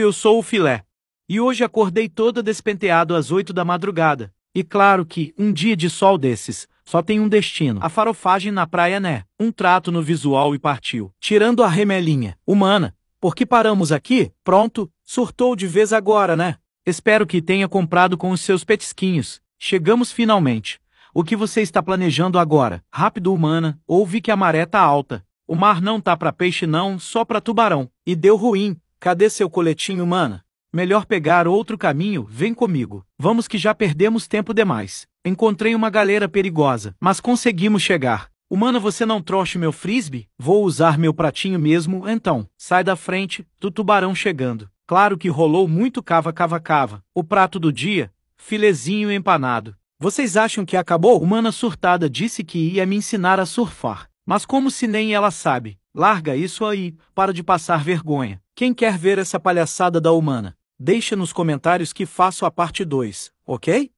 Eu sou o filé. E hoje acordei toda despenteado às oito da madrugada. E claro que, um dia de sol desses, só tem um destino. A farofagem na praia, né? Um trato no visual e partiu. Tirando a remelinha. Humana, por que paramos aqui? Pronto, surtou de vez agora, né? Espero que tenha comprado com os seus petisquinhos. Chegamos finalmente. O que você está planejando agora? Rápido, humana, ouvi que a maré tá alta. O mar não tá para peixe não, só para tubarão. E deu ruim. Cadê seu coletinho, mana? Melhor pegar outro caminho, vem comigo. Vamos que já perdemos tempo demais. Encontrei uma galera perigosa, mas conseguimos chegar. Humana, você não trouxe meu frisbee? Vou usar meu pratinho mesmo, então. Sai da frente, do tubarão chegando. Claro que rolou muito cava-cava-cava. O prato do dia, filezinho empanado. Vocês acham que acabou? Humana surtada disse que ia me ensinar a surfar. Mas como se nem ela sabe. Larga isso aí, para de passar vergonha. Quem quer ver essa palhaçada da humana? Deixa nos comentários que faço a parte 2, ok?